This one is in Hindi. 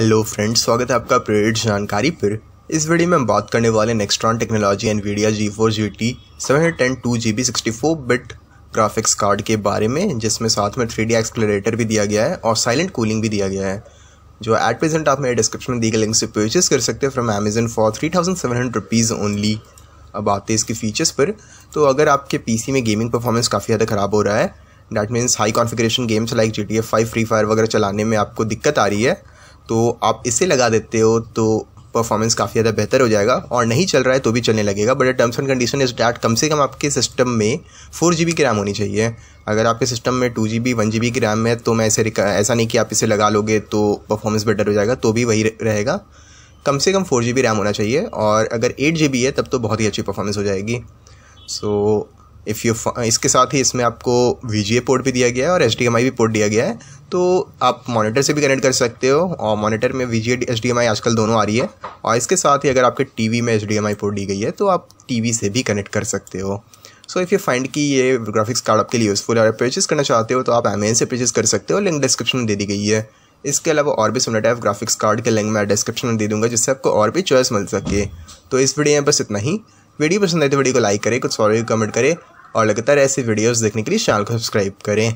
हेलो फ्रेंड्स स्वागत है आपका प्रेरित जानकारी पर इस वीडियो में हम बात करने वाले Nextron technology and Nvidia GeForce G T seven hundred ten two G B sixty four bit graphics card के बारे में जिसमें साथ में थ्री डी एक्सप्लेटर भी दिया गया है और साइलेंट कूलिंग भी दिया गया है जो एट प्रेजेंट आप मेरे डिस्क्रिप्शन में दी गए लिंक से परचेस कर सकते हैं from Amazon for three thousand seven hundred rupees only अब आते हैं इसके फीचर्स पर तो अगर आपके पी सी में गेमिंग परफॉर्मेंस काफ़ी ज़्यादा ख़राब हो रहा है that means high configuration games like G T F five Free Fire वगैरह चलाने में आपको दिक्कत आ रही है तो आप इसे लगा देते हो तो परफॉर्मेंस काफ़ी ज़्यादा बेहतर हो जाएगा और नहीं चल रहा है तो भी चलने लगेगा but terms and condition is that कम से कम आपके सिस्टम में फोर जी की रैम होनी चाहिए अगर आपके सिस्टम में two G B one G B की रैम है तो मैं ऐसे ऐसा नहीं कि आप इसे लगा लोगे तो परफॉर्मेंस बेटर हो जाएगा तो भी वही रहेगा कम से कम फोर जी बी रैम होना चाहिए और अगर एट जी बी है तब तो बहुत ही अच्छी परफॉर्मेंस हो जाएगी सो so, इफ़ यू इसके साथ ही इसमें आपको वी पोर्ट भी दिया गया है और एच भी पोर्ट दिया गया है तो आप मॉनिटर से भी कनेक्ट कर सकते हो और मॉनिटर में वी जी आजकल दोनों आ रही है और इसके साथ ही अगर आपके टीवी में एच पोर्ट दी गई है तो आप टीवी से भी कनेक्ट कर सकते हो सो इफ़ यू फाइंड कि ये ग्राफिक्स कार्ड आपके लिए यूज़फुल है परचेज़ करना चाहते हो तो आप अमेजन से परचेज कर सकते हो लिंक डिस्क्रिप्शन में दे दी गई है इसके अलावा और भी सुनने टाइप ग्राफिक्स कार्ड के लिंक मैं डिस्क्रिप्शन में दे दूंगा जिससे आपको और भी चॉइस मिल सके तो इस वीडियो में बस इतना ही वीडियो पसंद आए तो वीडियो को लाइक करें कुछ सॉरी कमेंट करें और लगातार ऐसे वीडियोस देखने के लिए चैनल को सब्सक्राइब करें